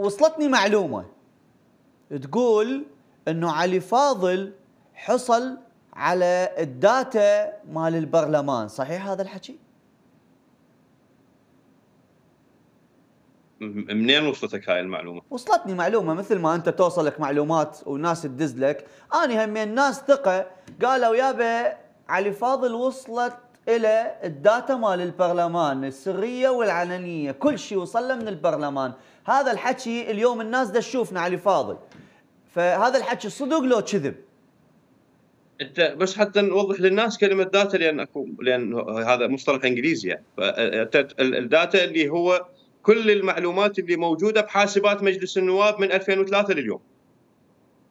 وصلتني معلومه تقول انه علي فاضل حصل على الداتا مال البرلمان صحيح هذا الحكي منين وصلتك هاي المعلومه وصلتني معلومه مثل ما انت توصلك معلومات وناس تدز لك انا همين ناس ثقه قالوا يابا علي فاضل وصلت الى الداتا مال البرلمان السريه والعلنيه كل شيء وصل من البرلمان هذا الحكي اليوم الناس دا تشوفنا علي فاضل فهذا الحكي صدق لو كذب انت بس حتى نوضح للناس كلمه داتا لان اكو لان هذا مصطلح انجليزي يعني الداتا اللي هو كل المعلومات اللي موجوده بحاسبات مجلس النواب من 2003 لليوم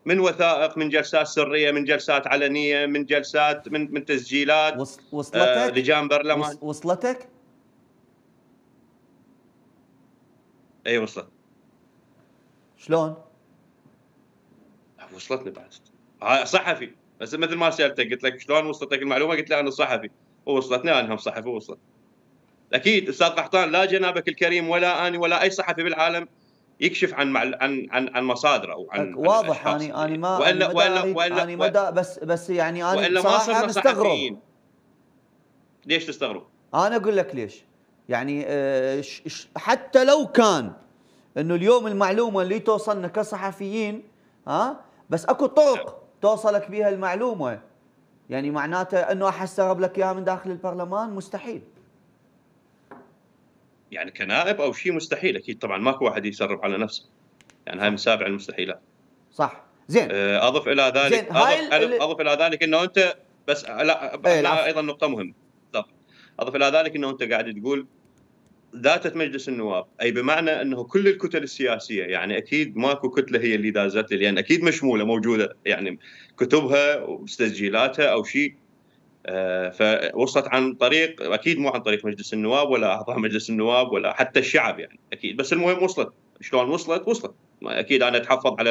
من وثائق من جلسات سريه من جلسات علنيه من جلسات من من تسجيلات وصلتك آه، لجان برلمان وصلتك؟ اي وصلت شلون؟ وصلتني بعد صحفي بس مثل ما سالتك قلت لك شلون وصلتك المعلومه قلت له انا صحفي ووصلتني انا هم صحفي ووصلت اكيد استاذ قحطان لا جنابك الكريم ولا اني ولا اي صحفي بالعالم يكشف عن معل... عن عن, عن مصادره او عن واضح اني يعني. اني ما وإلا وإلا وإلا أنا مدى بس بس يعني انا وإلا ما مستغرب ليش تستغرب؟ انا اقول لك ليش يعني آه، حتى لو كان انه اليوم المعلومه اللي توصلنا كصحفيين ها آه، بس اكو طرق توصلك بها المعلومه يعني معناته انه احد سرب لك اياها من داخل البرلمان مستحيل يعني كنائب او شيء مستحيل اكيد طبعا ماكو واحد يسرب على نفسه يعني هاي من سابع المستحيلات صح زين آه، اضف الى ذلك زين. أضف, اللي... اضف الى ذلك انه انت بس لا ايه ايضا نقطه مهمه اضف الى ذلك انه انت قاعد تقول ذاتت مجلس النواب اي بمعنى انه كل الكتل السياسيه يعني اكيد ماكو كتله هي اللي دازت لي لان اكيد مشموله موجوده يعني كتبها وتسجيلاتها او شيء آه، فوصلت عن طريق اكيد مو عن طريق مجلس النواب ولا اعضاء مجلس النواب ولا حتى الشعب يعني اكيد بس المهم وصلت شلون وصلت وصلت اكيد انا اتحفظ على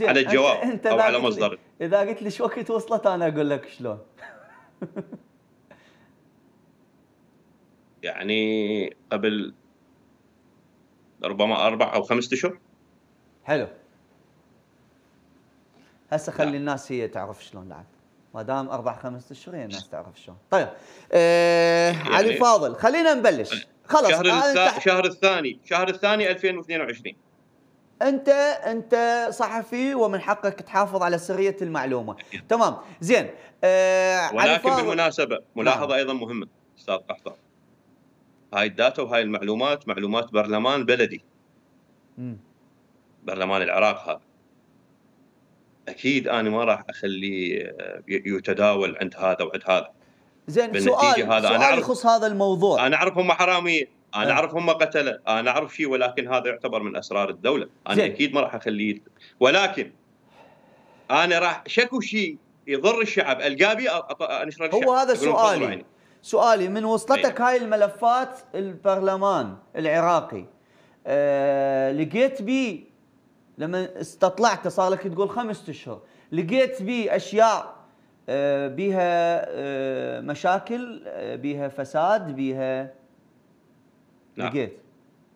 على الجواب انت او على مصدر اذا قلت لي وقت وصلت انا اقول لك شلون يعني قبل ربما اربع او خمسة اشهر حلو هسه خلي نعم. الناس هي تعرف شلون لعبت ما دام اربع خمس اشهر الناس تعرف شلون طيب آه يعني علي فاضل خلينا نبلش خلص شهر الثاني تح... شهر الثاني شهر الثاني 2022 انت انت صحفي ومن حقك تحافظ على سريه المعلومه تمام زين آه ولكن بالمناسبه نعم. ملاحظه ايضا مهمه استاذ قحطان هاي الداتا وهاي المعلومات معلومات برلمان بلدي م. برلمان العراق هذا اكيد انا ما راح اخليه آه، يتداول عند هذا وعند هذا زين سؤال هذا سؤال أنا يخص هذا الموضوع انا اعرف هم حراميه انا إيه. اعرف هم قتله انا اعرف شيء ولكن هذا يعتبر من اسرار الدوله انا زين. اكيد ما راح اخليه ولكن انا راح شكو شيء يضر الشعب القابي انشر الشعب هو هذا سؤالي سؤالي من وصلتك إيه. هاي الملفات البرلمان العراقي أه لقيت بي لما استطلعت صار لك تقول خمسة اشهر لقيت بي اشياء آه، بها آه، مشاكل آه، بها فساد بيها لقيت